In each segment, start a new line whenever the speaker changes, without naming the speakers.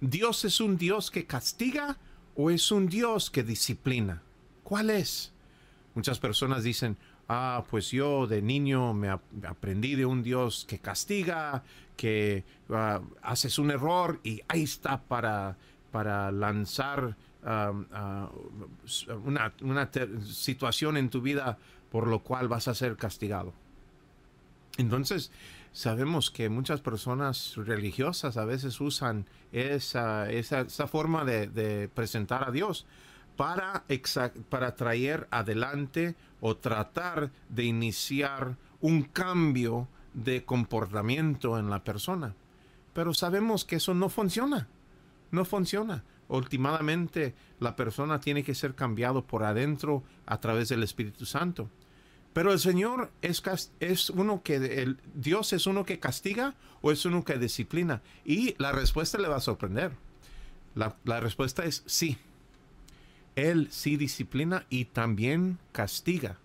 ¿Dios es un Dios que castiga o es un Dios que disciplina? ¿Cuál es? Muchas personas dicen, ah, pues yo de niño me aprendí de un Dios que castiga, que ah, haces un error y ahí está para, para lanzar ah, una, una situación en tu vida por lo cual vas a ser castigado. Entonces, sabemos que muchas personas religiosas a veces usan esa, esa, forma de, presentar a Dios para, traer adelante o tratar de iniciar un cambio de comportamiento en la persona. Pero sabemos que eso no funciona. No funciona. Ultimadamente la persona tiene que ser cambiado por adentro a través del Espíritu Santo. Pero el Señor es, uno que, Dios es uno que castiga o es uno que disciplina. Y la respuesta le va a sorprender. La, respuesta es sí. Él sí disciplina y también castiga.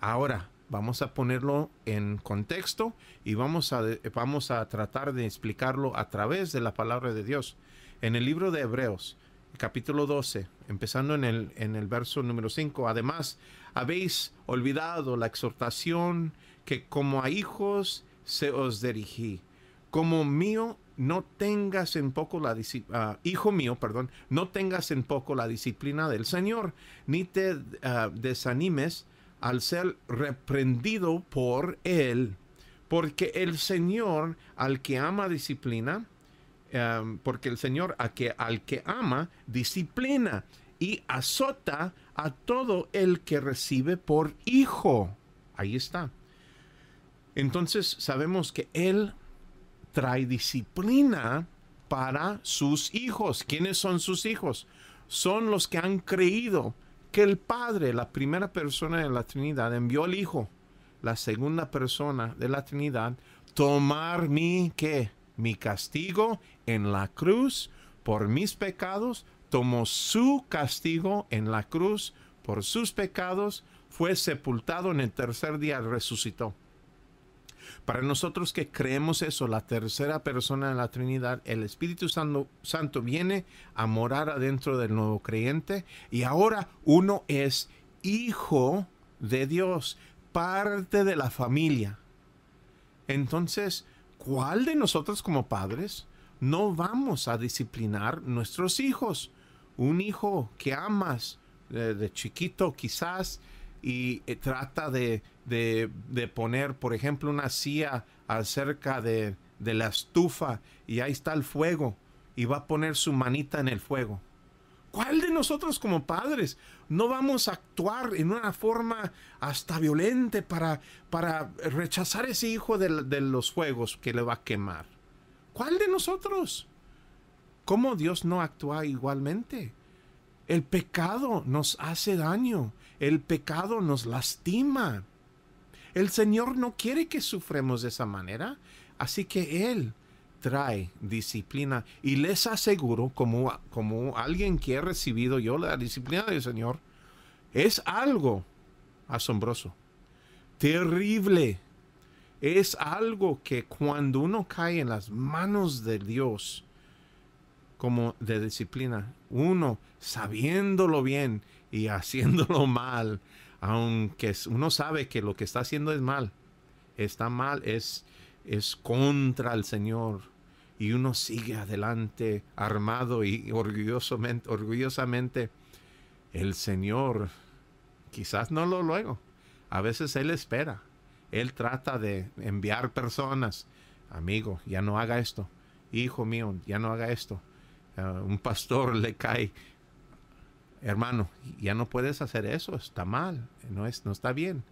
Ahora, vamos a ponerlo en contexto y vamos a, vamos a tratar de explicarlo a través de la palabra de Dios. En el libro de Hebreos, capítulo 12, empezando en el, en el verso número 5. Además, habéis olvidado la exhortación que como a hijos se os dirigí. Como mío, no tengas en poco la ah, hijo mío, perdón, no tengas en poco la disciplina del Señor, ni te ah, desanimes al ser reprendido por él, porque el Señor al que ama disciplina, ah, porque el Señor a que, al que ama disciplina y azota a todo el que recibe por hijo. Ahí está. Entonces sabemos que Él trae disciplina para sus hijos. ¿Quiénes son sus hijos? Son los que han creído que el Padre, la primera persona de la Trinidad, envió al Hijo, la segunda persona de la Trinidad, tomar mi Mi castigo en la cruz por mis pecados, tomó su castigo en la cruz por sus pecados, fue sepultado en el tercer día, resucitó. Para nosotros que creemos eso, la tercera persona de la Trinidad, el Espíritu Santo, Santo, viene a morar adentro del nuevo creyente y ahora uno es hijo de Dios, parte de la familia. Entonces, ¿cuál de nosotros como padres no vamos a disciplinar nuestros hijos? un hijo que amas de, chiquito quizás y eh, trata de, poner, por ejemplo, una silla acerca de, la estufa y ahí está el fuego y va a poner su manita en el fuego. ¿Cuál de nosotros como padres no vamos a actuar en una forma hasta violenta para, para rechazar ese hijo de los fuegos que le va a quemar? ¿Cuál de nosotros? ¿Cómo Dios no actúa igualmente? El pecado nos hace daño, el pecado nos lastima. El Señor no quiere que sufremos de esa manera, así que Él trae disciplina y les aseguro, como, como alguien que he recibido yo la disciplina del Señor, es algo asombroso, terrible. Es algo que cuando uno cae en las manos de Dios, como de disciplina. Uno, sabiéndolo bien y haciéndolo mal, aunque uno sabe que lo que está haciendo es mal, está mal, es, es contra el Señor. Y uno sigue adelante armado y orgullosamente, orgullosamente. El Señor, quizás no lo luego, a veces Él espera. Él trata de enviar personas. Amigo, ya no haga esto. Hijo mío, ya no haga esto un pastor le cae, hermano, ya no puedes hacer eso, está mal, no, es, no está bien.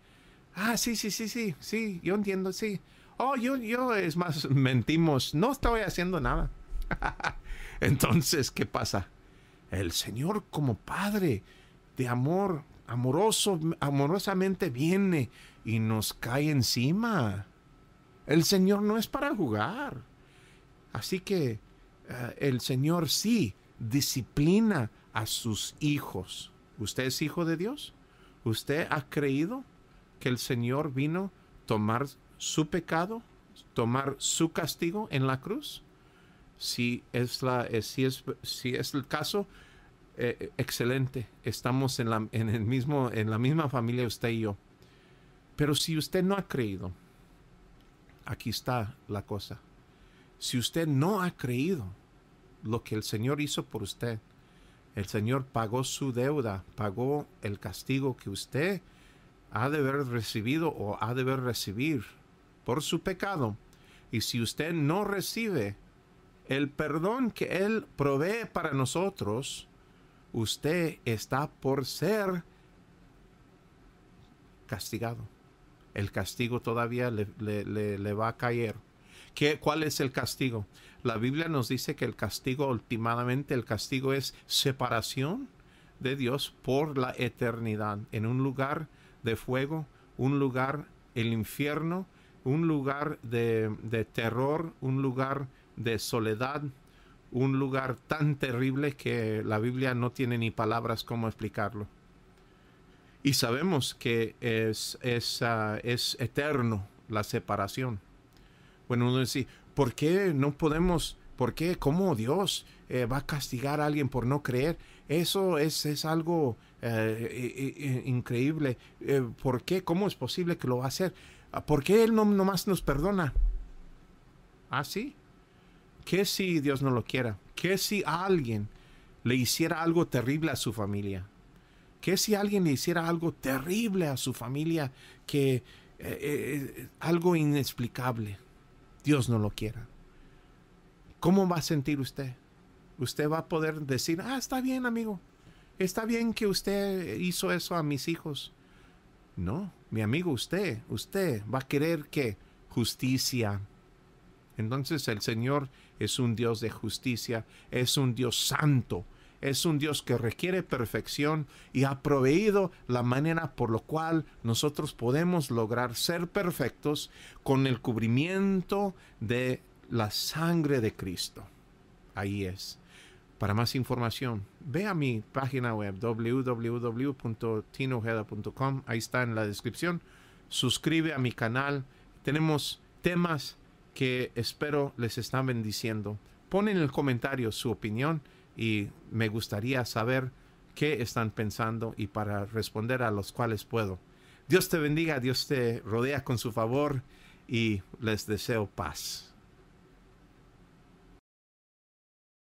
Ah, sí, sí, sí, sí, sí, yo entiendo, sí. Oh, yo, yo, es más, mentimos, no estaba haciendo nada. Entonces, ¿qué pasa? El Señor como Padre de amor, amoroso, amorosamente viene y nos cae encima. El Señor no es para jugar. Así que eh, el Señor sí disciplina a sus hijos. ¿Usted es hijo de Dios? ¿Usted ha creído que el Señor vino tomar su pecado, tomar su castigo en la cruz? Si es, la, eh, si es, si es el caso, eh, excelente. Estamos la, en, el mismo, en la misma familia usted y yo. Pero si usted no ha creído, aquí está la cosa. Si usted no ha creído lo que el Señor hizo por usted, el Señor pagó su deuda, pagó el castigo que usted ha de haber recibido o ha de haber recibir por su pecado. Y si usted no recibe el perdón que Él provee para nosotros, usted está por ser castigado. El castigo todavía le va a caer. ¿Cuál es el castigo? La Biblia nos dice que el castigo, últimamente, el castigo es separación de Dios por la eternidad, en un lugar de fuego, un lugar, el infierno, un lugar de, terror, un lugar de soledad, un lugar tan terrible que la Biblia no tiene ni palabras cómo explicarlo. Y sabemos que es, es ah, eterno la separación. Bueno, uno dice, ¿por qué no podemos? ¿Por qué? ¿Cómo Dios eh, va a castigar a alguien por no creer? Eso es, es algo eh, increíble. Eh, ¿Por qué? ¿Cómo es posible que lo va a hacer? Ah, ¿Por qué Él no nomás nos perdona? ¿Ah, sí? ¿Qué si Dios no lo quiera? ¿Qué si alguien le hiciera algo terrible a su familia? ¿Qué si alguien le hiciera algo terrible a su familia que eh, algo inexplicable? Dios no lo quiera. ¿Cómo va a sentir usted? Usted va a poder decir, ah, está bien, amigo. Está bien que usted hizo eso a mis hijos. No, mi amigo, usted, usted va a querer que justicia. Entonces el Señor es un Dios de justicia, es un Dios santo, es un Dios que requiere perfección y ha proveído la manera por la cual nosotros podemos lograr ser perfectos con el cubrimiento de la sangre de Cristo. Ahí es. Para más información, ve a mi página web www.tinojeda.com. Ahí está en la descripción. Suscribe a mi canal. Tenemos temas que espero les están bendiciendo. Pon en el comentario su opinión y me gustaría saber qué están pensando y para responder a los cuales puedo. Dios te bendiga, Dios te rodea con su favor y les deseo paz.